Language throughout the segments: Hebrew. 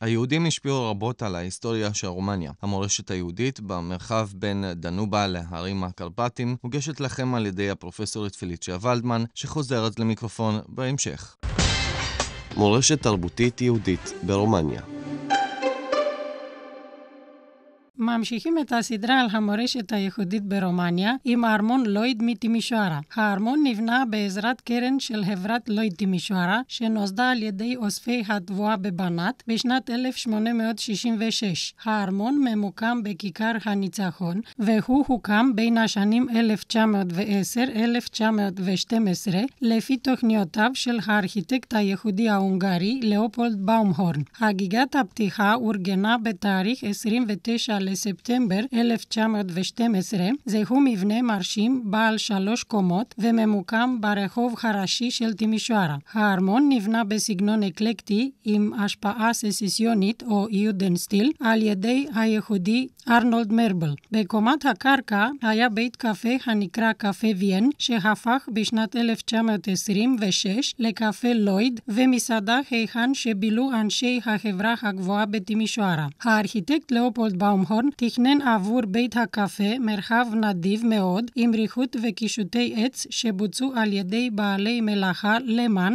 היהודים השפיעו רבות על ההיסטוריה של רומניה. המורשת היהודית במרחב בין דנובה להרים הקרפטים מוגשת לכם על ידי הפרופסורית פליצ'יה ולדמן, שחוזרת למיקרופון בהמשך. מורשת תרבותית יהודית ברומניה ממשיכים את הסדרה על המורשת הייחודית ברומניה עם הארמון לויד מתימישוארה. הארמון נבנה בעזרת קרן של חברת לויד תימישוארה, שנוסדה על ידי אוספי התבואה בבנת בשנת 1866. הארמון ממוקם בכיכר הניצחון, והוא הוקם בין השנים 1910-1912 לפי תוכניותיו של הארכיטקט היהודי ההונגרי לאופולד באומהורן. חגיגת הפתיחה אורגנה בתאריך 29 לספטמבר 1912, זהו מבנה מרשים בעל שלוש קומות וממוקם ברחוב הראשי של תימישוארה. הארמון נבנה בסגנון אקלקטי עם השפעה סססיונית או יודנסטיל על ידי הייחודי ארנולד מרבל. בקומת הקרקע היה בית קפה הנקרא קפה ויאן, שהפך בשנת 1926 לקפה לויד ומסעדה היכן שבילו אנשי החברה הגבוהה בתימישוארה. הארכיטקט לאופולד באום גלאזרהורן נכון, תכנן עבור בית הקפה מרחב נדיב מאוד עם ריחות וקישוטי עץ שבוצעו על ידי בעלי מלאכה למן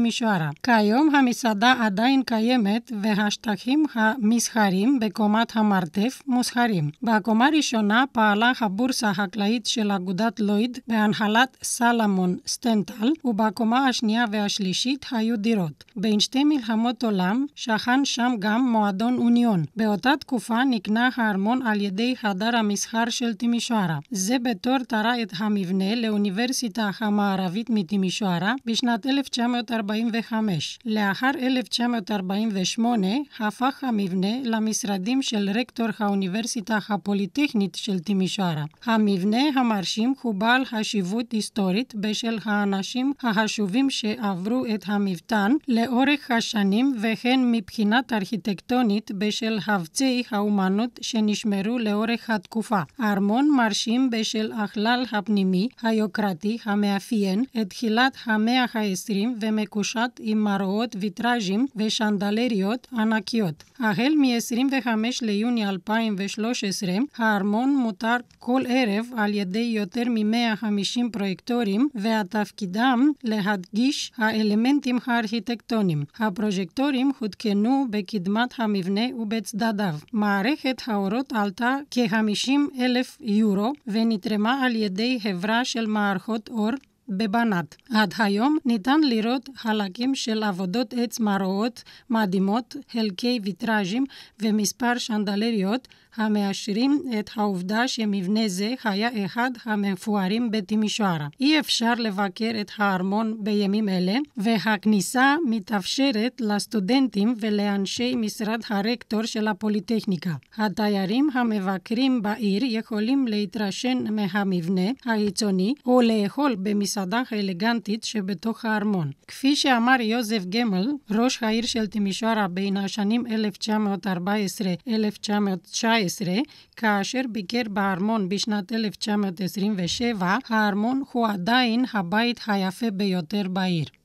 משוערה. כיום המסעדה עדיין קיימת והשטחים המסחרים בקומת המרתף מוסחרים. בקומה הראשונה פעלה הבורסה החקלאית של אגודת לויד בהנהלת סלמון סטנטל ובקומה השנייה והשלישית היו דירות. בין שתי מלחמות עולם שכן שם גם מועדון אוניון. באותה תקופה נקנה הארמון על ידי חדר המסחר של תימישוארה. זה בתור תרה את המבנה לאוניברסיטה המערבית מתימישוארה בשנת 1945. לאחר 1948 הפך המבנה למשרדים של רקטור האוניברסיטה הפוליטכנית של תימישוארה. המבנה המרשים הוא בעל חשיבות היסטורית בשל האנשים החשובים שעברו את המבטן לאורך השנים וכן מבחינת ארכיטקטונית בשל חבצי האומנות שנשמרו לאורך התקופה. הארמון מרשים בשל הכלל הפנימי היוקרתי המאפיין את תחילת המאה ה-20 ומקושט עם מראות ויטראז'ים ושנדלריות ענקיות. החל מ-25 ליוני 2013, הארמון מותר כל ערב על ידי יותר מ-150 פרויקטורים, והתפקידם להדגיש האלמנטים הארכיטקטוניים. הפרויקטורים הותקנו בקדמת המבנה ובצדדיו. מערכת ה... האורות עלתה כ-50 אלף יורו ונתרמה על ידי חברה של מערכות אור בבנת. עד היום ניתן לראות חלקים של עבודות עץ מראות מדהימות, חלקי ויטראז'ים ומספר שנדלריות המאשרים את העובדה שמבנה זה היה אחד המפוארים בתימישוארה. אי אפשר לבקר את הארמון בימים אלה, והכניסה מתאפשרת לסטודנטים ולאנשי משרד הרקטור של הפוליטכניקה. התיירים המבקרים בעיר יכולים להתרשן מהמבנה החיצוני ולאכול במשרד המסעדה האלגנטית שבתוך הארמון. כפי שאמר יוזף גמל, ראש העיר של תמישוארה בין השנים 1914-1919, כאשר ביקר בארמון בשנת 1927, הארמון הוא עדיין הבית היפה ביותר בעיר.